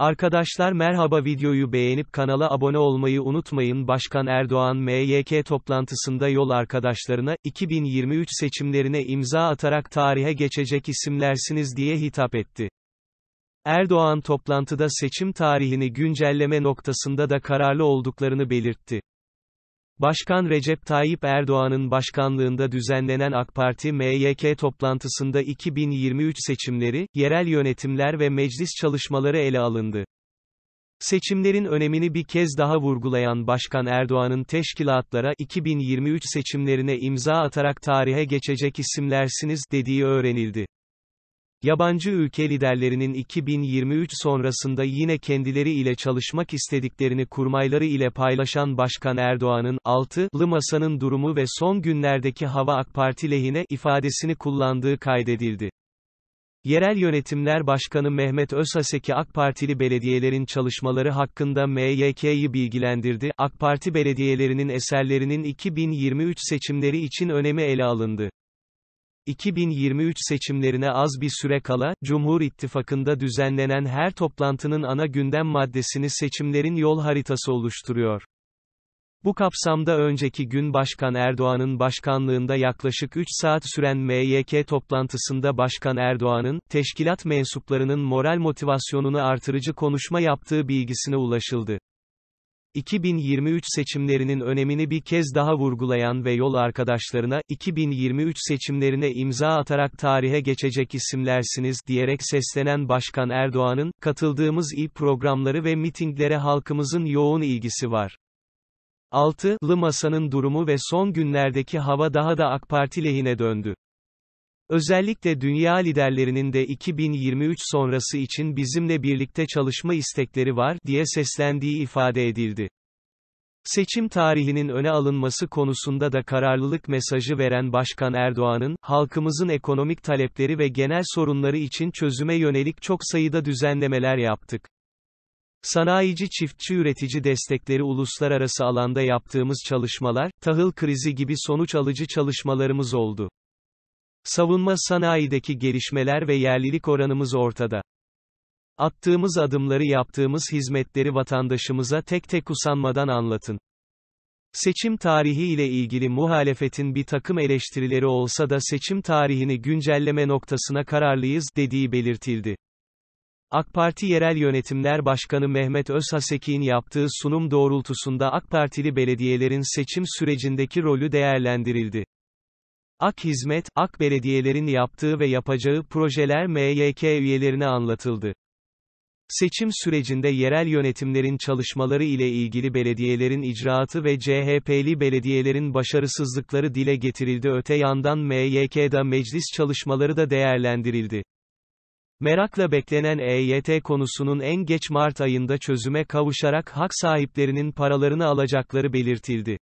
Arkadaşlar merhaba videoyu beğenip kanala abone olmayı unutmayın Başkan Erdoğan MYK toplantısında yol arkadaşlarına 2023 seçimlerine imza atarak tarihe geçecek isimlersiniz diye hitap etti. Erdoğan toplantıda seçim tarihini güncelleme noktasında da kararlı olduklarını belirtti. Başkan Recep Tayyip Erdoğan'ın başkanlığında düzenlenen AK Parti MYK toplantısında 2023 seçimleri, yerel yönetimler ve meclis çalışmaları ele alındı. Seçimlerin önemini bir kez daha vurgulayan Başkan Erdoğan'ın teşkilatlara 2023 seçimlerine imza atarak tarihe geçecek isimlersiniz dediği öğrenildi. Yabancı ülke liderlerinin 2023 sonrasında yine kendileri ile çalışmak istediklerini kurmayları ile paylaşan Başkan Erdoğan'ın 6'lı masanın durumu ve son günlerdeki hava AK Parti lehine ifadesini kullandığı kaydedildi. Yerel Yönetimler Başkanı Mehmet Özhaseki AK Partili belediyelerin çalışmaları hakkında MYK'yı bilgilendirdi. AK Parti belediyelerinin eserlerinin 2023 seçimleri için önemi ele alındı. 2023 seçimlerine az bir süre kala, Cumhur İttifakı'nda düzenlenen her toplantının ana gündem maddesini seçimlerin yol haritası oluşturuyor. Bu kapsamda önceki gün Başkan Erdoğan'ın başkanlığında yaklaşık 3 saat süren MYK toplantısında Başkan Erdoğan'ın, teşkilat mensuplarının moral motivasyonunu artırıcı konuşma yaptığı bilgisine ulaşıldı. 2023 seçimlerinin önemini bir kez daha vurgulayan ve yol arkadaşlarına, 2023 seçimlerine imza atarak tarihe geçecek isimlersiniz diyerek seslenen Başkan Erdoğan'ın, katıldığımız il programları ve mitinglere halkımızın yoğun ilgisi var. 6. Lı masanın durumu ve son günlerdeki hava daha da AK Parti lehine döndü. Özellikle dünya liderlerinin de 2023 sonrası için bizimle birlikte çalışma istekleri var diye seslendiği ifade edildi. Seçim tarihinin öne alınması konusunda da kararlılık mesajı veren Başkan Erdoğan'ın, halkımızın ekonomik talepleri ve genel sorunları için çözüme yönelik çok sayıda düzenlemeler yaptık. Sanayici çiftçi üretici destekleri uluslararası alanda yaptığımız çalışmalar, tahıl krizi gibi sonuç alıcı çalışmalarımız oldu. Savunma sanayideki gelişmeler ve yerlilik oranımız ortada. Attığımız adımları yaptığımız hizmetleri vatandaşımıza tek tek usanmadan anlatın. Seçim tarihi ile ilgili muhalefetin bir takım eleştirileri olsa da seçim tarihini güncelleme noktasına kararlıyız dediği belirtildi. AK Parti Yerel Yönetimler Başkanı Mehmet Özhaseki'nin yaptığı sunum doğrultusunda AK Partili belediyelerin seçim sürecindeki rolü değerlendirildi. Ak Hizmet, Ak Belediyelerin yaptığı ve yapacağı projeler MYK üyelerine anlatıldı. Seçim sürecinde yerel yönetimlerin çalışmaları ile ilgili belediyelerin icraatı ve CHP'li belediyelerin başarısızlıkları dile getirildi öte yandan MYK'da meclis çalışmaları da değerlendirildi. Merakla beklenen EYT konusunun en geç Mart ayında çözüme kavuşarak hak sahiplerinin paralarını alacakları belirtildi.